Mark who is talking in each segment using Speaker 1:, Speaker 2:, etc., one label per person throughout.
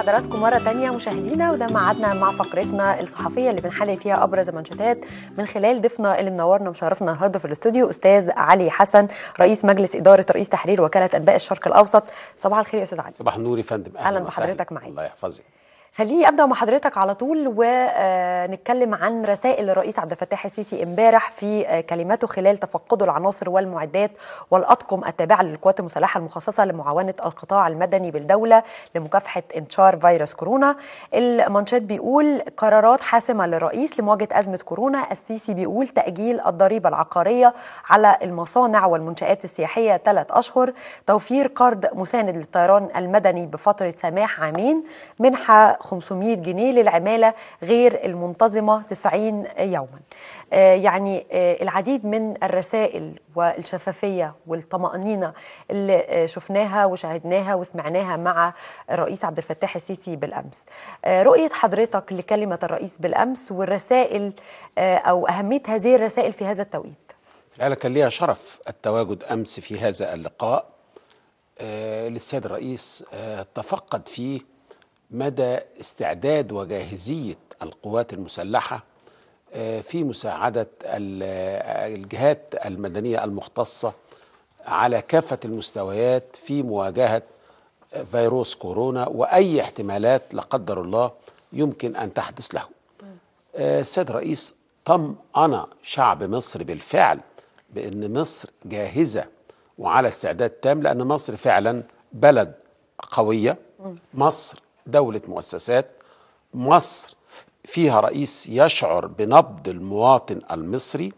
Speaker 1: حضراتكم مرة تانية مشاهدينا وده ميعادنا مع فقرتنا الصحفية اللي بنحلل فيها أبرز المنشطات من خلال ضيفنا اللي منورنا ومشرفنا النهاردة في الاستوديو أستاذ علي حسن رئيس مجلس إدارة رئيس تحرير وكالة أنباء الشرق الأوسط صباح الخير يا أستاذ علي
Speaker 2: صباح النور يا فندم أهلا بحضرتك معايا الله يحفظك
Speaker 1: خليني ابدا مع حضرتك على طول ونتكلم آه، عن رسائل الرئيس عبد الفتاح السيسي امبارح في آه، كلماته خلال تفقده العناصر والمعدات والاطقم التابعه للقوات المسلحه المخصصه لمعاونه القطاع المدني بالدوله لمكافحه انتشار فيروس كورونا المنشد بيقول قرارات حاسمه للرئيس لمواجهه ازمه كورونا السيسي بيقول تاجيل الضريبه العقاريه على المصانع والمنشات السياحيه ثلاث اشهر توفير قرض مساند للطيران المدني بفتره سماح عامين منحه 500 جنيه للعمالة غير المنتظمة 90 يوما آه، يعني آه، العديد من الرسائل والشفافية والطمأنينة اللي آه، شفناها وشاهدناها وسمعناها مع الرئيس عبد الفتاح السيسي بالأمس رؤية حضرتك لكلمة الرئيس بالأمس والرسائل أو أهمية هذه الرسائل في هذا التوقيت
Speaker 2: الحقيقة كان ليها شرف التواجد أمس في هذا اللقاء للسيد الرئيس تفقد فيه مدى استعداد وجاهزية القوات المسلحة آه، في مساعدة آه، الجهات المدنية المختصة على كافة المستويات في مواجهة فيروس كورونا وأي احتمالات لا قدر الله يمكن أن تحدث له السيد آه، الرئيس طمأن شعب مصر بالفعل بأن مصر جاهزة وعلى استعداد تام لأن مصر فعلا بلد قوية مصر دولة مؤسسات مصر فيها رئيس يشعر بنبض المواطن المصري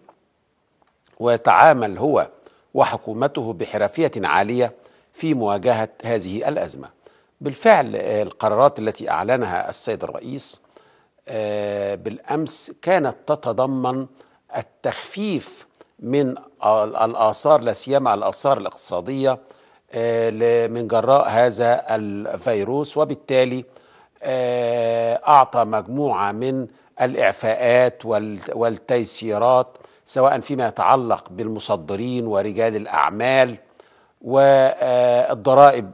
Speaker 2: ويتعامل هو وحكومته بحرفية عالية في مواجهة هذه الأزمة بالفعل آه، القرارات التي أعلنها السيد الرئيس آه، بالأمس كانت تتضمن التخفيف من الآثار لا سيما الآثار الاقتصادية من جراء هذا الفيروس وبالتالي آه، أعطى مجموعة من الإعفاءات والتيسيرات سواء فيما يتعلق بالمصدرين ورجال الأعمال والضرائب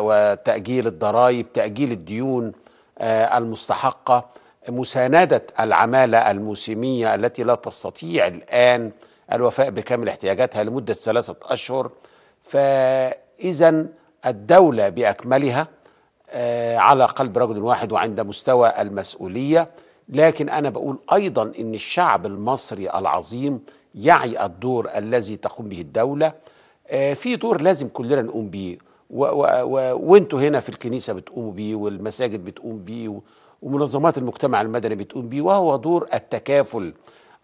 Speaker 2: وتأجيل الضرائب تأجيل الديون آه، المستحقة مساندة العمالة الموسمية التي لا تستطيع الآن الوفاء بكامل احتياجاتها لمدة ثلاثة أشهر فإذا الدولة بأكملها آه، على قلب رجل واحد وعند مستوى المسؤولية لكن أنا بقول أيضا أن الشعب المصري العظيم يعي الدور الذي تقوم به الدولة آه، في دور لازم كلنا نقوم بيه وانتوا هنا في الكنيسة بتقوموا بيه والمساجد بتقوم بيه ومنظمات المجتمع المدني بتقوم بيه وهو دور التكافل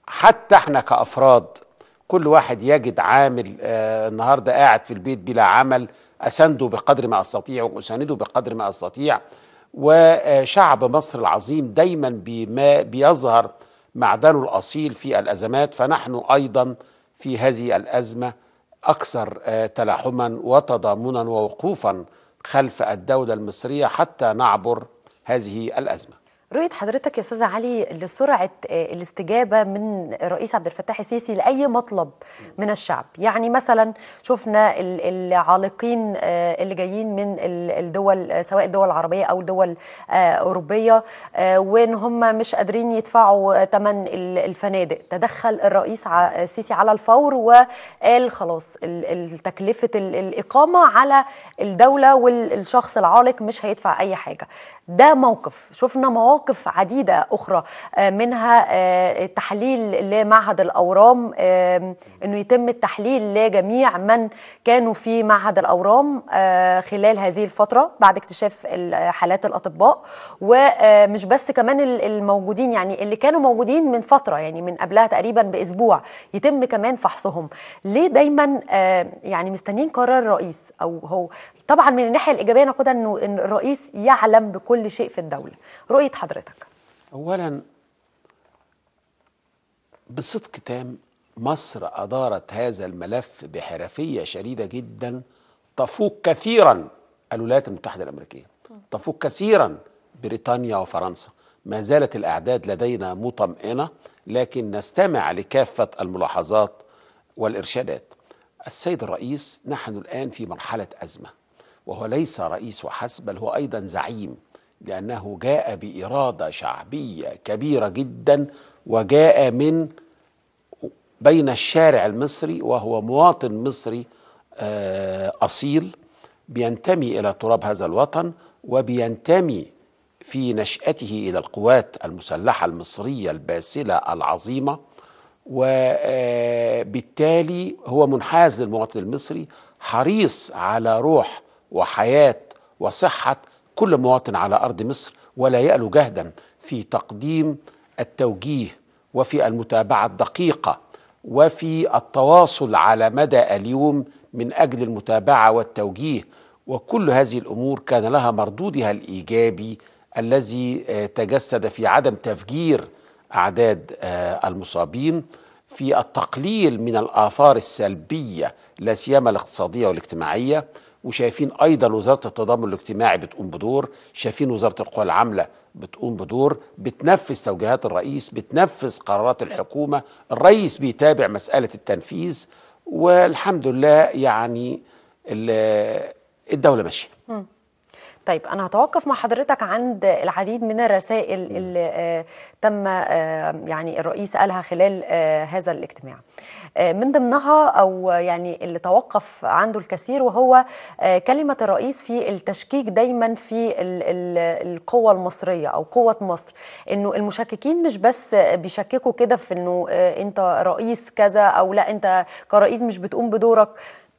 Speaker 2: حتى احنا كأفراد كل واحد يجد عامل آه، النهارده قاعد في البيت بلا عمل اسنده بقدر ما استطيع واسانده بقدر ما استطيع وشعب مصر العظيم دايما بما بيظهر معدنه الاصيل في الازمات فنحن ايضا في هذه الازمه اكثر آه، تلاحما وتضامنا ووقوفا خلف الدوله المصريه حتى نعبر هذه الازمه
Speaker 1: رؤية حضرتك يا استاذ علي لسرعة آه، الاستجابة من الرئيس عبد الفتاح السيسي لأي مطلب من الشعب، يعني مثلا شفنا العالقين آه، اللي جايين من الدول آه، سواء الدول العربية أو الدول الأوروبية وإن هم مش قادرين يدفعوا ثمن الفنادق، تدخل الرئيس السيسي على الفور وقال خلاص تكلفة الإقامة على الدولة والشخص العالق مش هيدفع أي حاجة. ده موقف، شفنا مواقف مواقف عديدة أخرى آه، منها آه، تحليل لمعهد الأورام أنه يتم التحليل لجميع من كانوا في معهد الأورام آه، خلال هذه الفترة بعد اكتشاف حالات الأطباء ومش بس كمان الموجودين يعني اللي كانوا موجودين من فترة يعني من قبلها تقريبا بأسبوع يتم كمان فحصهم ليه دايما يعني مستنيين قرار الرئيس أو هو طبعا من الناحية الإيجابية ناخدها أنه الرئيس يعلم بكل شيء في الدولة رؤية حضرتك حضرتك
Speaker 2: أولا بصدق تام مصر أدارت هذا الملف بحرفية شديدة جدا تفوق كثيرا الولايات المتحدة الأمريكية تفوق كثيرا بريطانيا وفرنسا ما زالت الأعداد لدينا مطمئنة لكن نستمع لكافة الملاحظات والإرشادات السيد الرئيس نحن الآن في مرحلة أزمة وهو ليس رئيس وحسب بل هو أيضا زعيم لأنه جاء بإرادة شعبية كبيرة جدا وجاء من بين الشارع المصري وهو مواطن مصري آه، أصيل بينتمي إلى تراب هذا الوطن وبينتمي في نشأته إلى القوات المسلحة المصرية الباسلة العظيمة وبالتالي آه، هو منحاز للمواطن المصري حريص على روح وحياة وصحة كل مواطن على أرض مصر ولا يألو جهدا في تقديم التوجيه وفي المتابعة الدقيقة وفي التواصل على مدى اليوم من أجل المتابعة والتوجيه وكل هذه الأمور كان لها مردودها الإيجابي الذي آه، تجسد في عدم تفجير أعداد آه، المصابين في التقليل من الآثار السلبية لا سيما الاقتصادية والاجتماعية وشايفين ايضا وزاره التضامن الاجتماعي بتقوم بدور شايفين وزاره القوى العامله بتقوم بدور بتنفذ توجيهات الرئيس بتنفذ قرارات الحكومه الرئيس بيتابع مساله التنفيذ والحمد لله يعني الدوله ماشيه
Speaker 1: طيب انا هتوقف مع حضرتك عند العديد من الرسائل اللي آه، تم آه، يعني الرئيس قالها خلال آه، هذا الاجتماع آه، من ضمنها او يعني اللي توقف عنده الكثير وهو آه، كلمه الرئيس في التشكيك دايما في القوه المصريه او قوه مصر انه المشككين مش بس بيشككوا كده في انه آه، انت رئيس كذا او لا انت كرئيس مش بتقوم بدورك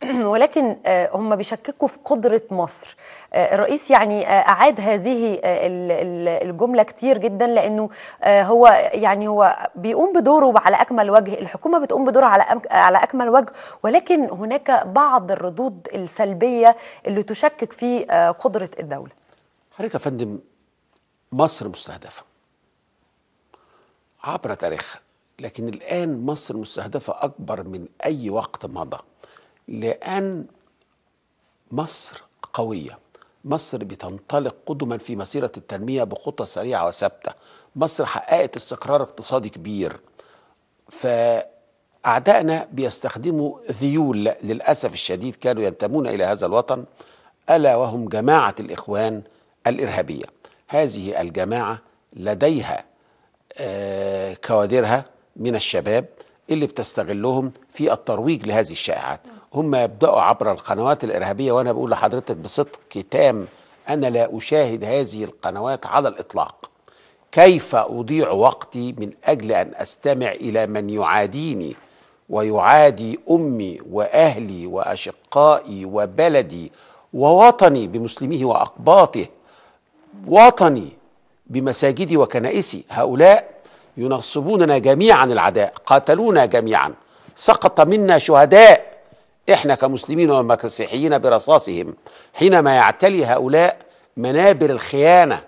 Speaker 1: ولكن آه، هم بيشككوا في قدرة مصر آه، الرئيس يعني آه، أعاد هذه الجملة كتير جدا لأنه هو يعني هو بيقوم بدوره على أكمل وجه الحكومة بتقوم بدورها على على أكمل وجه ولكن هناك بعض الردود السلبية اللي
Speaker 2: تشكك في قدرة الدولة حضرتك يا فندم مصر مستهدفة عبر تاريخها لكن الآن مصر مستهدفة أكبر من أي وقت مضى لأن مصر قوية مصر بتنطلق قدما في مسيرة التنمية بخطى سريعة وثابتة مصر حققت استقرار اقتصادي كبير فأعدائنا بيستخدموا ذيول للأسف الشديد كانوا ينتمون إلى هذا الوطن ألا وهم جماعة الإخوان الإرهابية هذه الجماعة لديها آه، كوادرها من الشباب اللي بتستغلهم في الترويج لهذه الشائعات هم يبداوا عبر القنوات الارهابيه وانا بقول لحضرتك بصدق تام انا لا اشاهد هذه القنوات على الاطلاق كيف اضيع وقتي من اجل ان استمع الى من يعاديني ويعادي امي واهلي واشقائي وبلدي ووطني بمسلميه واقباطه وطني بمساجدي وكنائسي هؤلاء ينصبوننا جميعا العداء قاتلونا جميعا سقط منا شهداء احنا كمسلمين ومسيحيين برصاصهم حينما يعتلي هؤلاء منابر الخيانه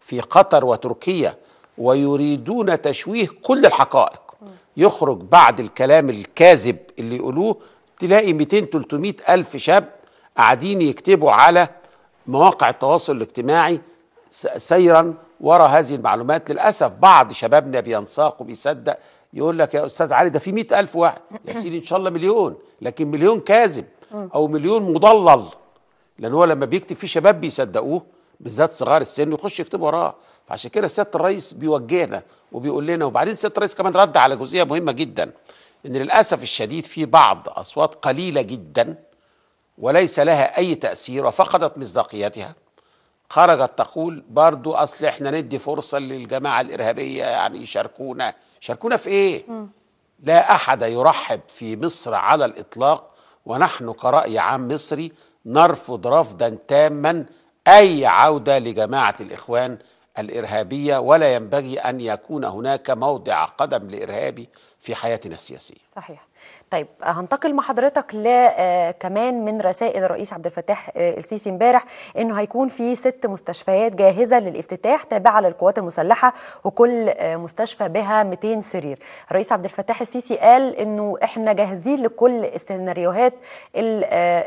Speaker 2: في قطر وتركيا ويريدون تشويه كل الحقائق يخرج بعد الكلام الكاذب اللي يقولوه تلاقي 200 300 الف شاب قاعدين يكتبوا على مواقع التواصل الاجتماعي سيرا وراء هذه المعلومات للاسف بعض شبابنا بينساق وبيصدق يقول لك يا استاذ علي ده في مئة ألف واحد يا سيدي ان شاء الله مليون لكن مليون كاذب اه. او مليون مضلل لان هو لما بيكتب فيه شباب بيصدقوه بالذات صغار السن يخش يكتب وراه فعشان كده سياده الرئيس بيوجهنا وبيقول لنا وبعدين سياده الرئيس كمان رد على جزئيه مهمه جدا ان للاسف الشديد في بعض اصوات قليله جدا وليس لها اي تاثير وفقدت مصداقيتها خرجت تقول برضو اصل احنا ندي فرصه للجماعه الارهابيه يعني يشاركونا شاركونا في ايه م. لا احد يرحب في مصر على الاطلاق ونحن كراي عام مصري نرفض رفضا تاما اي عوده لجماعه الاخوان الارهابيه ولا ينبغي ان يكون هناك موضع قدم لارهابي في حياتنا السياسيه
Speaker 1: صحيح طيب هنتقل مع حضرتك آه، كمان من رسائل الرئيس عبد الفتاح آه، السيسي امبارح انه هيكون في ست مستشفيات جاهزه للافتتاح تابعه للقوات المسلحه وكل آه، مستشفى بها 200 سرير. الرئيس عبد الفتاح السيسي قال انه احنا جاهزين لكل السيناريوهات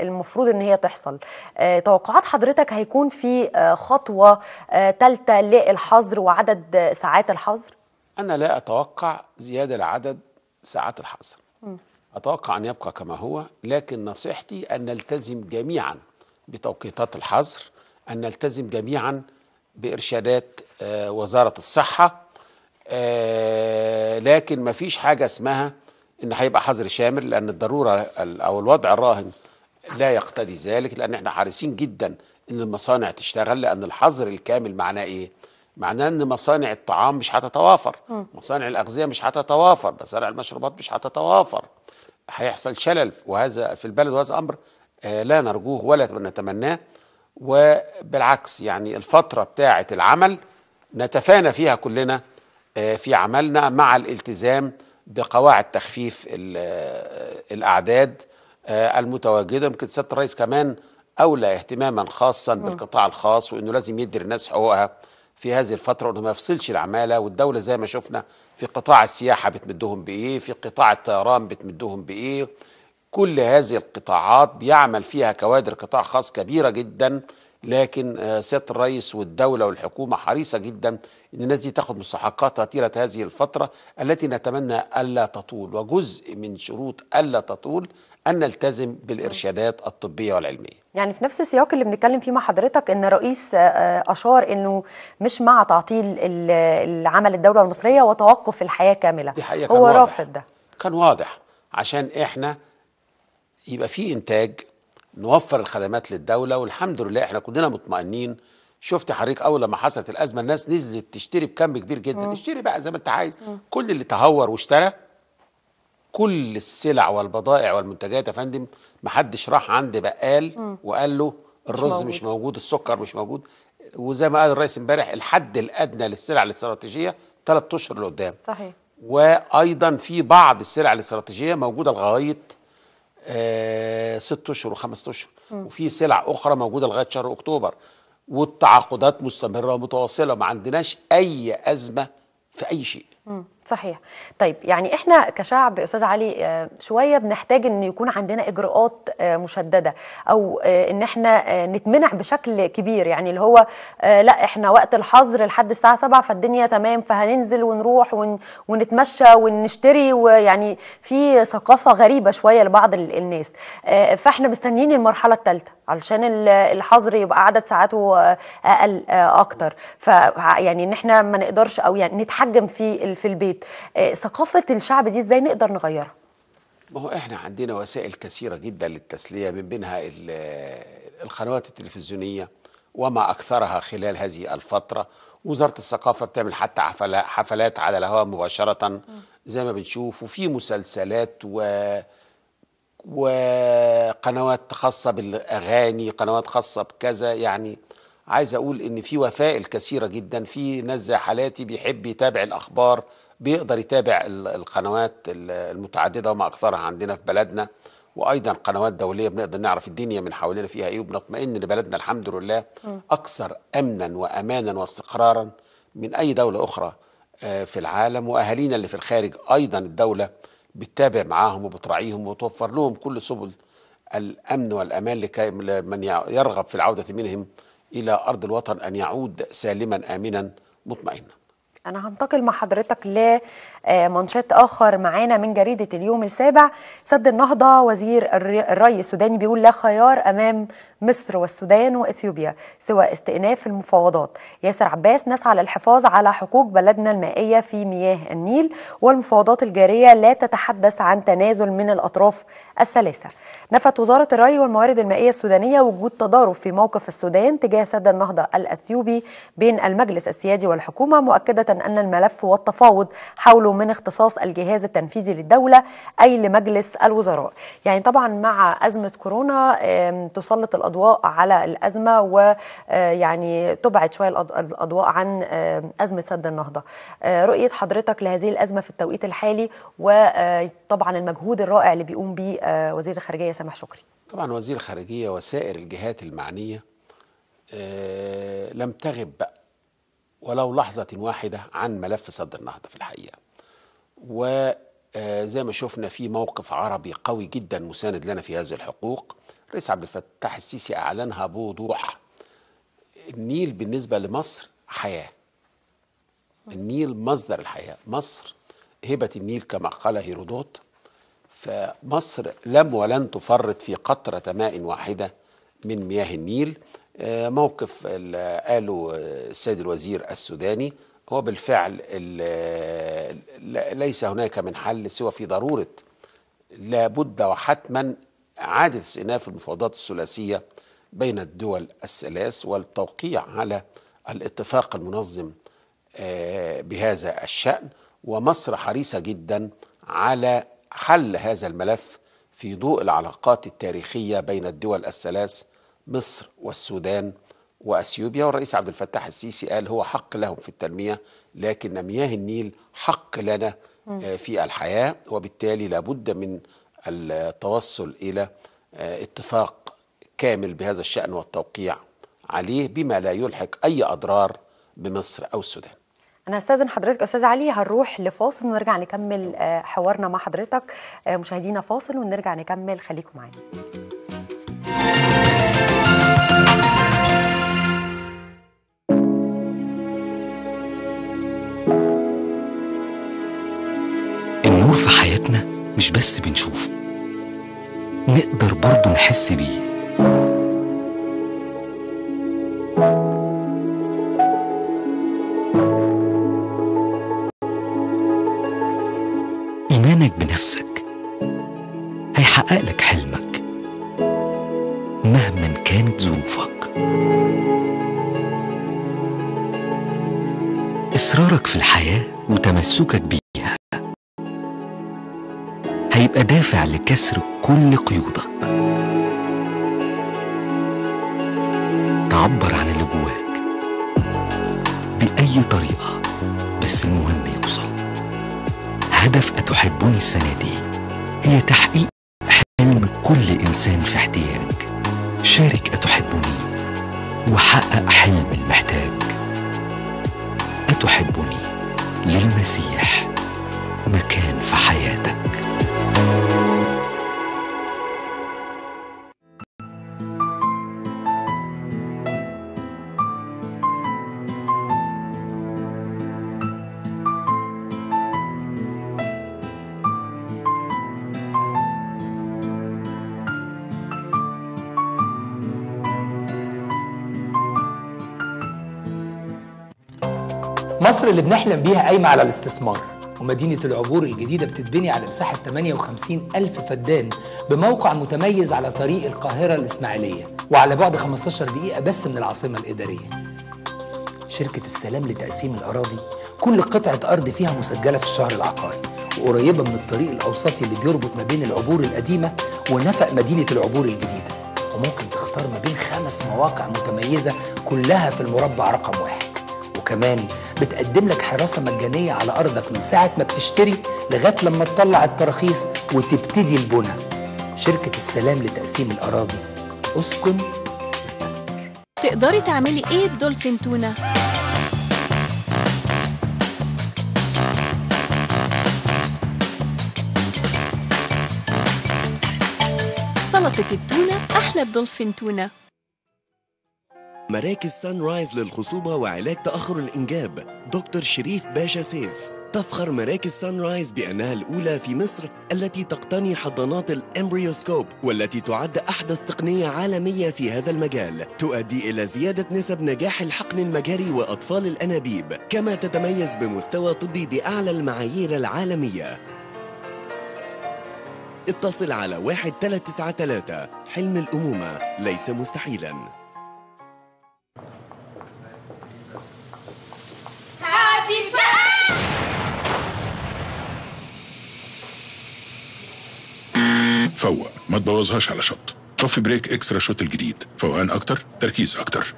Speaker 1: المفروض ان هي تحصل. توقعات حضرتك هيكون في خطوه ثالثه للحظر وعدد
Speaker 2: ساعات الحظر؟ انا لا اتوقع زياده لعدد ساعات الحظر. أتوقع أن يبقى كما هو لكن نصيحتي أن نلتزم جميعا بتوقيتات الحظر أن نلتزم جميعا بإرشادات آه، وزارة الصحة آه، لكن ما فيش حاجة اسمها أن هيبقى حظر شامل لأن الضرورة أو الوضع الراهن لا يقتضي ذلك لأن احنا حريصين جدا أن المصانع تشتغل لأن الحظر الكامل معناه إيه؟ معناه ان مصانع الطعام مش هتتوافر مصانع الاغذيه مش هتتوافر مصانع المشروبات مش هتتوافر هيحصل شلل وهذا في البلد وهذا امر آه، لا نرجوه ولا نتمناه وبالعكس يعني الفتره بتاعه العمل نتفانى فيها كلنا آه، في عملنا مع الالتزام بقواعد تخفيف آه، الاعداد المتواجده يمكن سياده الرئيس كمان اولى اهتماما خاصا بالقطاع الخاص وانه لازم يدي الناس حقوقها في هذه الفتره انه ما يفصلش العماله والدوله زي ما شفنا في قطاع السياحه بتمدهم بايه في قطاع الطيران بتمدهم بايه كل هذه القطاعات بيعمل فيها كوادر قطاع خاص كبيره جدا لكن سياده الرئيس والدوله والحكومه حريصه جدا ان الناس دي تاخد مستحقاتها طيله هذه الفتره التي نتمنى الا تطول وجزء من شروط الا تطول أن نلتزم بالإرشادات الطبية والعلمية
Speaker 1: يعني في نفس السياق اللي بنتكلم فيه مع حضرتك ان الرئيس آه، آه، اشار انه مش مع تعطيل العمل الدوله المصريه وتوقف الحياه كامله دي حقيقة هو رافض
Speaker 2: ده كان واضح عشان احنا يبقى في انتاج نوفر الخدمات للدوله والحمد لله احنا كلنا مطمئنين شفت حضرتك اول لما حصلت الازمه الناس نزلت تشتري بكم كبير جدا اشتري بقى زي ما انت عايز كل اللي تهور واشترى كل السلع والبضائع والمنتجات يا فندم محدش راح عند بقال وقال له الرز مش موجود. مش موجود السكر مش موجود وزي ما قال الرئيس امبارح الحد الادنى للسلع الاستراتيجيه ثلاث اشهر لقدام صحيح وايضا في بعض السلع الاستراتيجيه موجوده لغايه آه ست اشهر وخمس اشهر وفي سلع اخرى موجوده لغايه شهر اكتوبر والتعاقدات مستمره ومتواصله ما عندناش اي ازمه في اي شيء
Speaker 1: م. صحيح طيب يعني احنا كشعب استاذ علي آه، شويه بنحتاج ان يكون عندنا اجراءات آه، مشدده او آه، ان احنا نتمنع بشكل كبير يعني اللي هو لا احنا وقت الحظر لحد الساعه 7 فالدنيا تمام فهننزل ونروح ونتمشى ونشتري ويعني في ثقافه غريبه شويه لبعض الناس فاحنا مستنيين المرحله الثالثه علشان الحظر يبقى عدد ساعاته اقل اكتر فيعني ان احنا ما نقدرش او يعني نتحجم في في البيت البيت آه، ثقافه الشعب دي ازاي نقدر نغيرها
Speaker 2: ما هو احنا عندنا وسائل كثيره جدا للتسليه من بينها القنوات التلفزيونيه وما اكثرها خلال هذه الفتره وزاره الثقافه بتعمل حتى حفلات على الهواء مباشره زي ما بنشوف وفي مسلسلات و وقنوات خاصه بالاغاني قنوات خاصه بكذا يعني عايز اقول ان في وفائل كثيرة جدا في ناس زي حالاتي بيحب يتابع الاخبار بيقدر يتابع القنوات المتعدده وما اكثرها عندنا في بلدنا وايضا قنوات دوليه بنقدر نعرف الدنيا من حوالينا فيها ايه وبنطمئن ان بلدنا الحمد لله اكثر امنا وامانا واستقرارا من اي دوله اخرى آه، في العالم واهالينا اللي في الخارج ايضا الدوله بتتابع معاهم وبتراعيهم وتوفر لهم كل سبل الامن والامان لكي من يرغب في العوده منهم الى ارض الوطن ان يعود سالما امنا مطمئنا
Speaker 1: انا هنتقل مع حضرتك ل آه، منشط اخر معانا من جريده اليوم السابع سد النهضه وزير الري السوداني بيقول لا خيار امام مصر والسودان واثيوبيا سوى استئناف المفاوضات ياسر عباس نسعى للحفاظ على حقوق بلدنا المائيه في مياه النيل والمفاوضات الجاريه لا تتحدث عن تنازل من الاطراف الثلاثه نفت وزاره الري والموارد المائيه السودانيه وجود تضارب في موقف السودان تجاه سد النهضه الاثيوبي بين المجلس السيادي والحكومه مؤكده ان الملف والتفاوض حوله من اختصاص الجهاز التنفيذي للدولة أي لمجلس الوزراء يعني طبعا مع أزمة كورونا تسلط الأضواء على الأزمة ويعني آه، تبعد شوية الأضواء عن أزمة سد النهضة آه، رؤية حضرتك لهذه الأزمة في التوقيت الحالي وطبعا آه، المجهود الرائع اللي بيقوم به وزير الخارجية سامح شكري
Speaker 2: طبعا وزير الخارجية وسائر الجهات المعنية لم تغب ولو لحظة واحدة عن ملف سد النهضة في الحقيقة وزي آه، ما شفنا في موقف عربي قوي جدا مساند لنا في هذه الحقوق رئيس عبد الفتاح السيسي أعلنها بوضوح النيل بالنسبة لمصر حياة النيل مصدر الحياة مصر هبة النيل كما قال هيرودوت فمصر لم ولن تفرط في قطرة ماء واحدة من مياه النيل آه، موقف قاله السيد الوزير السوداني هو بالفعل ليس هناك من حل سوى في ضروره لابد وحتما اعاده استئناف المفاوضات الثلاثيه بين الدول الثلاث والتوقيع على الاتفاق المنظم آه، بهذا الشأن ومصر حريصة جدا على حل هذا الملف في ضوء العلاقات التاريخية بين الدول الثلاث مصر والسودان واثيوبيا والرئيس عبد الفتاح السيسي قال هو حق لهم في التنميه لكن مياه النيل حق لنا آه، في الحياه وبالتالي لابد من التوصل الى آه، اتفاق كامل بهذا الشان والتوقيع عليه بما لا يلحق اي اضرار بمصر او السودان.
Speaker 1: انا استاذن حضرتك استاذ علي هنروح لفاصل ونرجع نكمل آه، حوارنا مع حضرتك مشاهدينا فاصل ونرجع نكمل خليكم معانا.
Speaker 2: بنمر في حياتنا مش بس بنشوفه نقدر برضه نحس بيه كسر كل قيودك
Speaker 1: تعبر عن اللي جواك بأي طريقة بس
Speaker 2: المهم يوصل هدف أتحبني السنة دي هي تحقيق حلم كل إنسان في احتياج شارك أتحبني وحقق حلم المحتاج أتحبني للمسيح مكان في حياتك مصر اللي بنحلم بيها قايمة على الاستثمار ومدينة العبور الجديدة بتتبني على مساحة 58 ألف فدان بموقع متميز على طريق القاهرة الإسماعيلية وعلى بعد 15 دقيقة بس من العاصمة الإدارية شركة السلام لتقسيم الأراضي كل قطعة أرض فيها مسجلة في الشهر العقاري وقريبة من الطريق الأوسطي اللي بيربط ما بين العبور القديمة ونفق مدينة العبور الجديدة وممكن تختار ما بين خمس مواقع متميزة كلها في المربع رقم واحد وكمان بتقدم لك حراسه مجانيه على ارضك من ساعه ما بتشتري لغايه لما تطلع التراخيص وتبتدي البنى شركه السلام لتقسيم الاراضي اسكن استثمر
Speaker 1: تقدري تعملي ايه بدولفين تونه سلطه التونه احلى بدولفين تونه مراكز سان رايز للخصوبة وعلاج تأخر الإنجاب دكتور شريف باشا سيف تفخر مراكز سان رايز بأنها الأولى في مصر التي تقتني حضانات الإمبريوسكوب والتي تعد أحدث تقنية عالمية في هذا المجال تؤدي إلى زيادة نسب نجاح الحقن المجاري وأطفال الأنابيب كما تتميز بمستوى طبي بأعلى المعايير العالمية اتصل على 1393 حلم الأمومة ليس مستحيلاً
Speaker 2: فوق ما تبوظهاش على شط كوفي بريك اكسترا شوت الجديد فوقان اكتر تركيز اكتر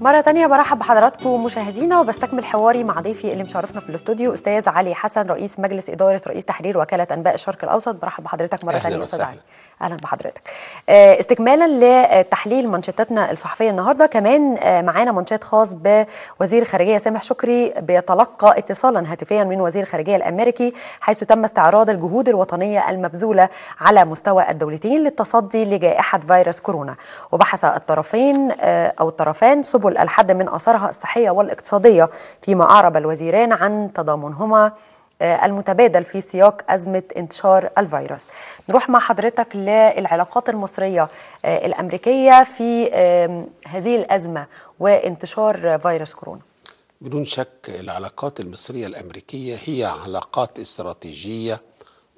Speaker 1: مرة تانية برحب بحضراتكم مشاهدينا وبستكمل حواري مع ضيفي اللي مشرفنا في الاستوديو أستاذ علي حسن رئيس مجلس إدارة رئيس تحرير وكالة أنباء الشرق الأوسط برحب بحضرتك مرة تانية أستاذ علي اهلا بحضرتك آه، استكمالا لتحليل منشطتنا الصحفيه النهارده كمان آه، معانا منشط خاص بوزير الخارجيه سامح شكري بيتلقى اتصالا هاتفيا من وزير الخارجيه الامريكي حيث تم استعراض الجهود الوطنيه المبذوله على مستوى الدولتين للتصدي لجائحه فيروس كورونا وبحث الطرفين آه، او الطرفان سبل الحد من اثارها الصحيه والاقتصاديه فيما اعرب الوزيران عن تضامنهما آه، المتبادل في سياق أزمة انتشار الفيروس نروح مع حضرتك للعلاقات المصرية آه، الأمريكية في هذه الأزمة وانتشار فيروس كورونا
Speaker 2: بدون شك العلاقات المصرية الأمريكية هي علاقات استراتيجية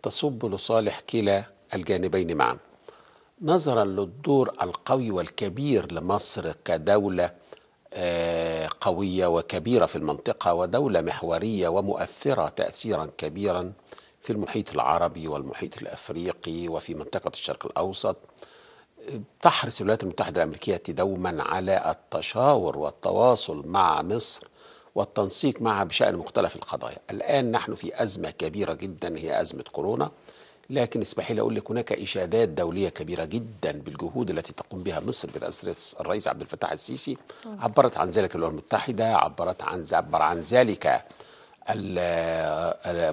Speaker 2: تصب لصالح كلا الجانبين معا نظرا للدور القوي والكبير لمصر كدولة آه، قوية وكبيرة في المنطقة ودولة محورية ومؤثرة تأثيرا كبيرا في المحيط العربي والمحيط الأفريقي وفي منطقة الشرق الأوسط تحرص الولايات المتحدة الأمريكية دوما على التشاور والتواصل مع مصر والتنسيق معها بشأن مختلف القضايا الآن نحن في أزمة كبيرة جدا هي أزمة كورونا لكن اسمحي لي اقول لك هناك اشادات دوليه كبيره جدا بالجهود التي تقوم بها مصر برئاسه الرئيس عبد الفتاح السيسي عبرت عن ذلك الامم المتحده عبرت عن عبر عن ذلك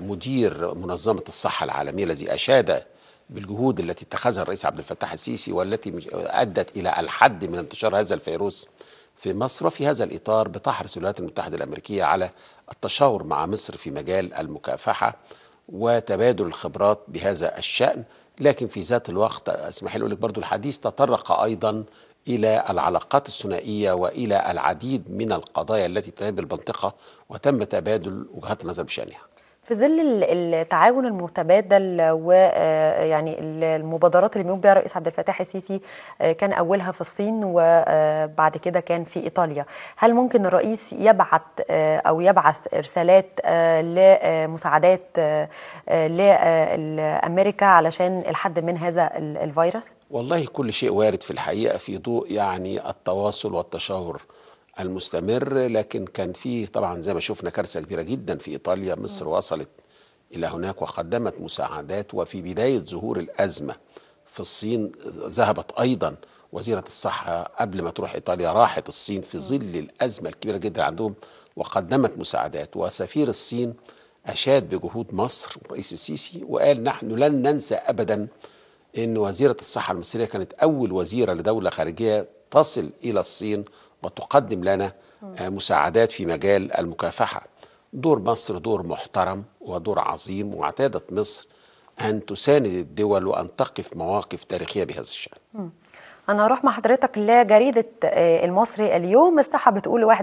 Speaker 2: مدير منظمه الصحه العالميه الذي اشاد بالجهود التي اتخذها الرئيس عبد الفتاح السيسي والتي ادت الى الحد من انتشار هذا الفيروس في مصر في هذا الاطار بتحرص الولايات المتحده الامريكيه على التشاور مع مصر في مجال المكافحه وتبادل الخبرات بهذا الشأن لكن في ذات الوقت اسمح لي أقول لك برضو الحديث تطرق أيضا إلى العلاقات الثنائية وإلى العديد من القضايا التي تهم المنطقة وتم تبادل وجهات النظر بشأنها
Speaker 1: في ظل التعاون المتبادل ويعني آه، المبادرات اللي بيقوم بها الرئيس عبد الفتاح السيسي آه، كان اولها في الصين وبعد آه، كده كان في ايطاليا هل ممكن الرئيس يبعت او يبعث ارسالات لمساعدات لامريكا علشان الحد من هذا الفيروس
Speaker 2: والله كل شيء وارد في الحقيقه في ضوء يعني التواصل والتشاور المستمر لكن كان فيه طبعا زي ما شفنا كارثة كبيرة جدا في إيطاليا مصر وصلت إلى هناك وقدمت مساعدات وفي بداية ظهور الأزمة في الصين ذهبت أيضا وزيرة الصحة قبل ما تروح إيطاليا راحت الصين في ظل الأزمة الكبيرة جدا عندهم وقدمت مساعدات وسفير الصين أشاد بجهود مصر ورئيس السيسي وقال نحن لن ننسى أبدا أن وزيرة الصحة المصرية كانت أول وزيرة لدولة خارجية تصل إلى الصين وتقدم لنا آه، مساعدات في مجال المكافحة دور مصر دور محترم ودور عظيم واعتادت مصر أن تساند الدول وأن تقف مواقف تاريخية بهذا الشأن
Speaker 1: انا هروح مع حضرتك لجريده آه، المصري اليوم الصحه بتقول 91%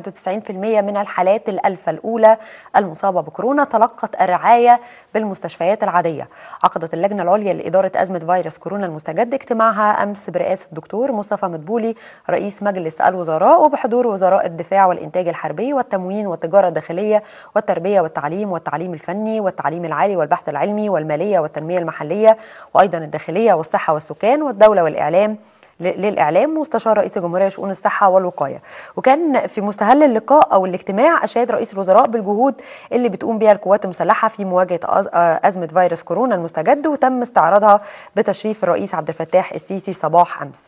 Speaker 1: من الحالات الالفه الاولى المصابه بكورونا تلقت الرعايه بالمستشفيات العاديه عقدت اللجنه العليا لاداره ازمه فيروس كورونا المستجد اجتماعها امس برئاسه الدكتور مصطفى مدبولي رئيس مجلس الوزراء وبحضور وزراء الدفاع والانتاج الحربي والتموين والتجاره الداخليه والتربيه والتعليم والتعليم الفني والتعليم العالي والبحث العلمي والماليه والتنميه المحليه وايضا الداخليه والصحه والسكان والدوله والاعلام للاعلام واستشار رئيس الجمهوريه شؤون الصحه والوقايه وكان في مستهل اللقاء او الاجتماع اشاد رئيس الوزراء بالجهود اللي بتقوم بها القوات المسلحه في مواجهه آه، ازمه فيروس كورونا المستجد وتم استعراضها بتشريف الرئيس عبد الفتاح السيسي صباح امس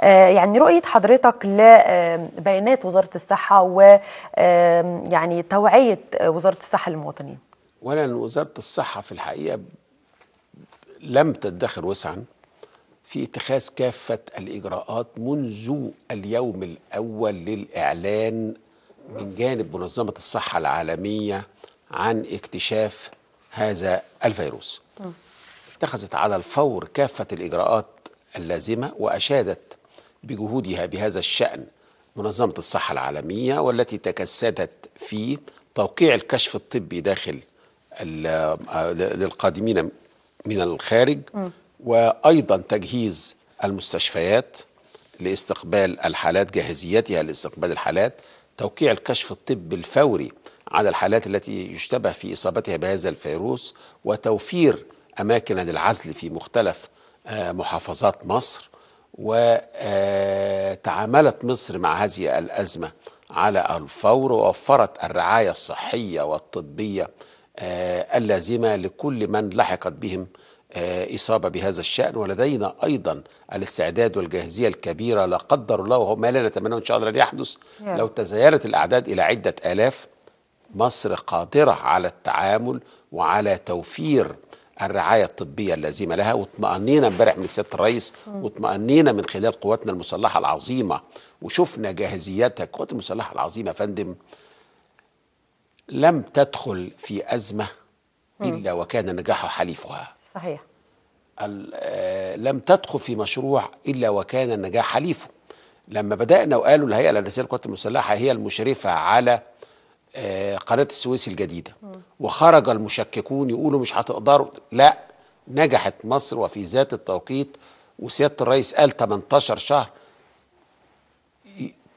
Speaker 1: آه، يعني رؤيه حضرتك لبيانات آه، وزاره الصحه و يعني توعيه وزاره الصحه للمواطنين
Speaker 2: اولا وزاره الصحه في الحقيقه لم تدخر وسعا في اتخاذ كافة الإجراءات منذ اليوم الأول للإعلان من جانب منظمة الصحة العالمية عن اكتشاف هذا الفيروس اتخذت على الفور كافة الإجراءات اللازمة وأشادت بجهودها بهذا الشأن منظمة الصحة العالمية والتي تكسدت في توقيع الكشف الطبي داخل آه، للقادمين من الخارج م. وايضا تجهيز المستشفيات لاستقبال الحالات جاهزيتها لاستقبال الحالات توقيع الكشف الطبي الفوري على الحالات التي يشتبه في اصابتها بهذا الفيروس وتوفير اماكن للعزل في مختلف آه، محافظات مصر وتعاملت آه، مصر مع هذه الازمه على الفور ووفرت الرعايه الصحيه والطبيه آه، اللازمه لكل من لحقت بهم آه، إصابة بهذا الشأن ولدينا أيضا الاستعداد والجاهزية الكبيرة لا قدر الله وهو ما لا نتمناه إن شاء الله أن يحدث لو تزايرت الأعداد إلى عدة آلاف مصر قادرة على التعامل وعلى توفير الرعاية الطبية اللازمة لها واطمأنينا امبارح من سيادة الرئيس واطمأنينا من خلال قواتنا المسلحة العظيمة وشفنا جاهزياتها القوات المسلحة العظيمة يا فندم لم تدخل في أزمة إلا وكان نجاحها حليفها صحيح آه، لم تدخل في مشروع إلا وكان النجاح حليفه لما بدأنا وقالوا الهيئة الهندسية للقوات المسلحة هي المشرفة على آه، قناة السويس الجديدة وخرج المشككون يقولوا مش هتقدروا لا نجحت مصر وفي ذات التوقيت وسيادة الرئيس قال 18 شهر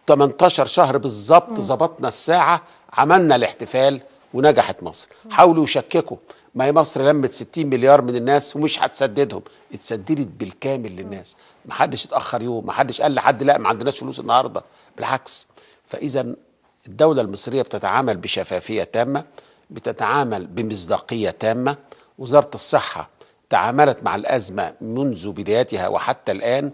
Speaker 2: 18 شهر بالظبط ظبطنا الساعة عملنا الاحتفال ونجحت مصر حاولوا يشككوا ما هي مصر لمت 60 مليار من الناس ومش هتسددهم اتسددت بالكامل للناس ما حدش اتاخر يوم ما حدش قال لحد لا ما عندناش فلوس النهارده بالعكس فاذا الدوله المصريه بتتعامل بشفافيه تامه بتتعامل بمصداقيه تامه وزاره الصحه تعاملت مع الازمه منذ بدايتها وحتى الان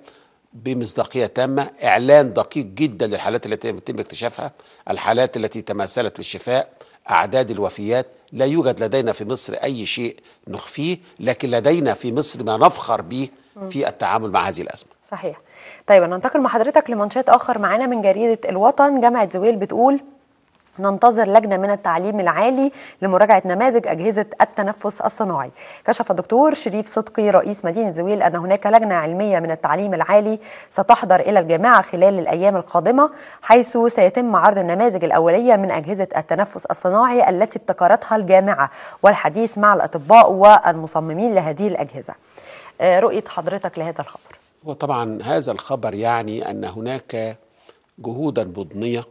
Speaker 2: بمصداقيه تامه، اعلان دقيق جدا للحالات التي يتم اكتشافها، الحالات التي تماثلت للشفاء، أعداد الوفيات لا يوجد لدينا في مصر أي شيء نخفيه لكن لدينا في مصر ما نفخر به في التعامل مع هذه الأزمة
Speaker 1: صحيح طيب ننتقل مع حضرتك لمنشات آخر معانا من جريدة الوطن جامعة زويل بتقول ننتظر لجنه من التعليم العالي لمراجعه نماذج اجهزه التنفس الصناعي. كشف الدكتور شريف صدقي رئيس مدينه زويل ان هناك لجنه علميه من التعليم العالي ستحضر الى الجامعه خلال الايام القادمه حيث سيتم عرض النماذج الاوليه من اجهزه التنفس الصناعي التي ابتكرتها الجامعه والحديث مع الاطباء والمصممين لهذه الاجهزه. آه، رؤيه حضرتك لهذا الخبر.
Speaker 2: وطبعا هذا الخبر يعني ان هناك جهودا مضنيه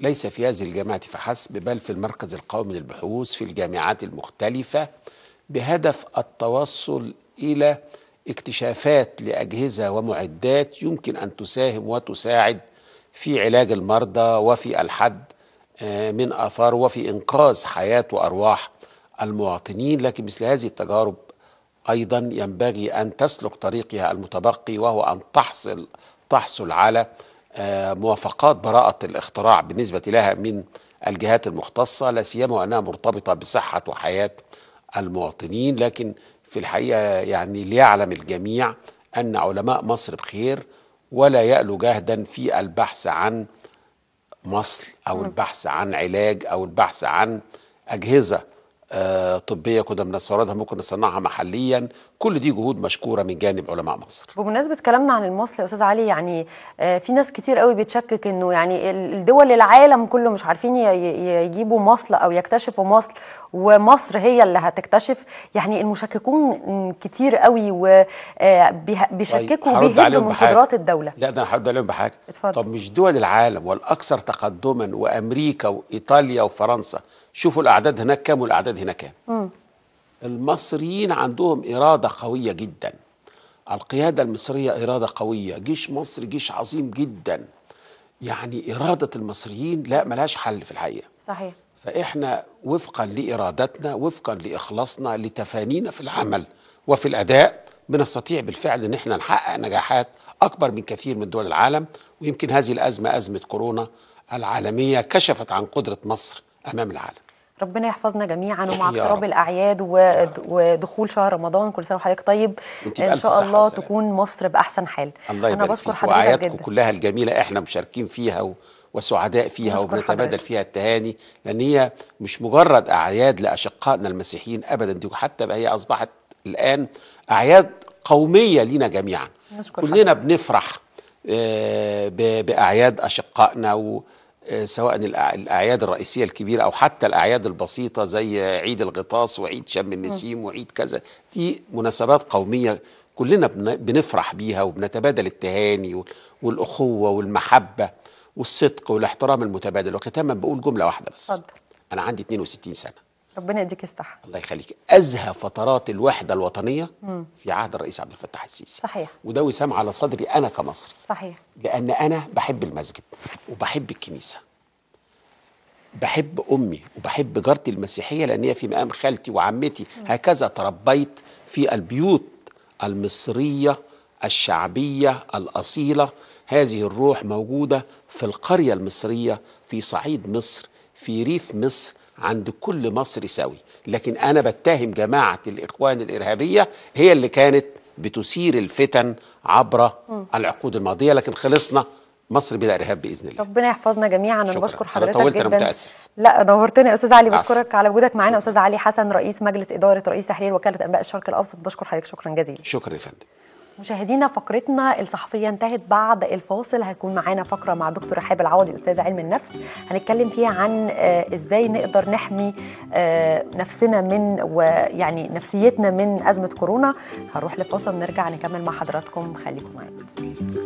Speaker 2: ليس في هذه الجامعة فحسب بل في المركز القومي للبحوث في الجامعات المختلفة بهدف التوصل إلى اكتشافات لأجهزة ومعدات يمكن أن تساهم وتساعد في علاج المرضى وفي الحد آه، من آثار وفي إنقاذ حياة وأرواح المواطنين لكن مثل هذه التجارب أيضا ينبغي أن تسلك طريقها المتبقي وهو أن تحصل تحصل على آه، موافقات براءة الاختراع بالنسبة لها من الجهات المختصة لا سيما وأنها مرتبطة بصحة وحياة المواطنين لكن في الحقيقة يعني ليعلم الجميع أن علماء مصر بخير ولا يألو جهدا في البحث عن مصل أو نعم. البحث عن علاج أو البحث عن أجهزة آه، طبيه كنا بنستوردها ممكن نصنعها محليا كل دي جهود مشكوره من جانب علماء مصر
Speaker 1: بمناسبه كلامنا عن المصل يا استاذ علي يعني آه، في ناس كتير قوي بتشكك انه يعني الدول العالم كله مش عارفين يجيبوا مصل او يكتشفوا مصل ومصر هي اللي هتكتشف يعني المشككون كتير قوي وبيشككوا آه، طيب، بيهدوا من قدرات
Speaker 2: الدوله لا ده انا هرد عليهم بحاجه اتفضل. طب مش دول العالم والاكثر تقدما وامريكا وايطاليا وفرنسا شوفوا الاعداد هناك كام والاعداد هنا كام المصريين عندهم اراده قويه جدا القياده المصريه اراده قويه جيش مصر جيش عظيم جدا يعني اراده المصريين لا ملهاش حل في الحقيقه صحيح فاحنا وفقا لارادتنا وفقا لاخلاصنا لتفانينا في العمل وفي الاداء بنستطيع بالفعل ان احنا نحقق نجاحات اكبر من كثير من دول العالم ويمكن هذه الازمه ازمه كورونا العالميه كشفت عن قدره مصر امام العالم
Speaker 1: ربنا يحفظنا جميعا ومع اقتراب الاعياد ودخول شهر رمضان كل سنه وحضرتك طيب ان شاء الله تكون مصر باحسن حال الله انا بشكر حضرتك جدا
Speaker 2: كلها الجميله احنا مشاركين فيها و... وسعداء فيها وبنتبادل فيها التهاني لان هي مش مجرد اعياد لاشقائنا المسيحيين ابدا دي حتى هي اصبحت الان اعياد قوميه لينا جميعا كلنا حضرتك. بنفرح آه، باعياد اشقائنا آه، سواء الاعياد الرئيسيه الكبيره او حتى الاعياد البسيطه زي عيد الغطاس وعيد شم النسيم وعيد كذا دي مناسبات قوميه كلنا بنفرح بيها وبنتبادل التهاني والاخوه والمحبه والصدق والاحترام المتبادل وختاما بقول جمله واحده بس أنا عندي 62 سنة
Speaker 1: ربنا يديك الصحة
Speaker 2: الله يخليك أزهى فترات الوحدة الوطنية مم. في عهد الرئيس عبد الفتاح السيسي صحيح وده وسام على صدري أنا كمصري صحيح لأن أنا بحب المسجد وبحب الكنيسة بحب أمي وبحب جارتي المسيحية لأن هي في مقام خالتي وعمتي مم. هكذا تربيت في البيوت المصرية الشعبية الأصيلة هذه الروح موجودة في القرية المصرية في صعيد مصر في ريف مصر عند كل مصري سوي لكن أنا بتهم جماعة الإخوان الإرهابية هي اللي كانت بتثير الفتن عبر م. العقود الماضية لكن خلصنا مصر بلا ارهاب باذن الله
Speaker 1: ربنا يحفظنا جميعا انا بشكر حضرتك أنا طولت جدا انا متاسف لا نورتني يا استاذ علي بشكرك عفو. على وجودك معانا استاذ علي حسن رئيس مجلس اداره رئيس تحرير وكاله انباء الشرق الاوسط بشكر حضرتك شكرا
Speaker 2: جزيلا شكرا يا فندم
Speaker 1: مشاهدينا فقرتنا الصحفيه انتهت بعد الفاصل هيكون معانا فقره مع دكتور رحاب العوضي استاذ علم النفس هنتكلم فيها عن آه، ازاي نقدر نحمي آه، نفسنا من ويعني نفسيتنا من ازمه كورونا هنروح لفاصل نرجع نكمل مع حضراتكم خليكم معانا